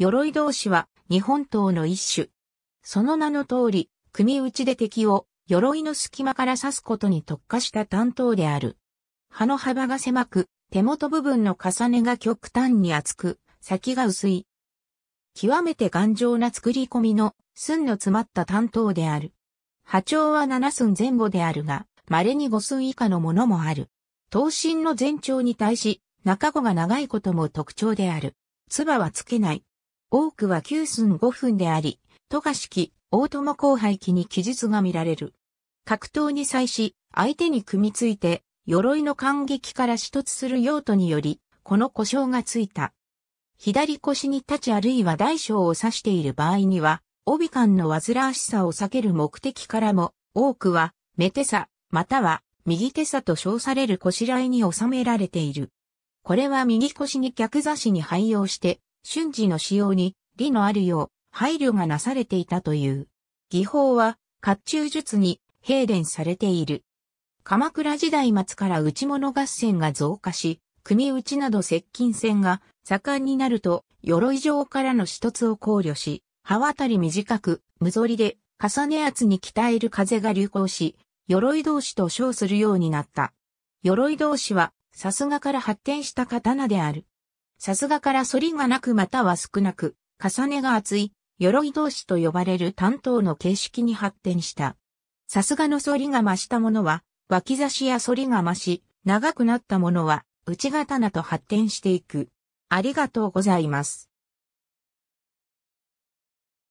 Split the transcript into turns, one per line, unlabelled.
鎧同士は日本刀の一種。その名の通り、組打ちで敵を鎧の隙間から刺すことに特化した担当である。刃の幅が狭く、手元部分の重ねが極端に厚く、先が薄い。極めて頑丈な作り込みの寸の詰まった担当である。波長は7寸前後であるが、稀に5寸以下のものもある。刀身の全長に対し、中子が長いことも特徴である。唾はつけない。多くは9寸5分であり、渡が式、大友後輩期に記述が見られる。格闘に際し、相手に組みついて、鎧の感激から死突する用途により、この故障がついた。左腰に立ちあるいは大小を指している場合には、帯間の煩わしさを避ける目的からも、多くは、目手差、または、右手差と称される腰いに収められている。これは右腰に逆差しに配用して、瞬時の使用に理のあるよう配慮がなされていたという。技法は、甲冑術に併伝されている。鎌倉時代末から内物合戦が増加し、組打ちなど接近戦が盛んになると、鎧状からの死突を考慮し、刃渡り短く、無反りで、重ね圧に鍛える風が流行し、鎧同士と称するようになった。鎧同士は、さすがから発展した刀である。さすがから反りがなくまたは少なく、重ねが厚い、鎧同士と呼ばれる担当の形式に発展した。さすがの反りが増したものは、脇差しや反りが増し、長くなったものは、内刀と発展していく。ありがとうございます。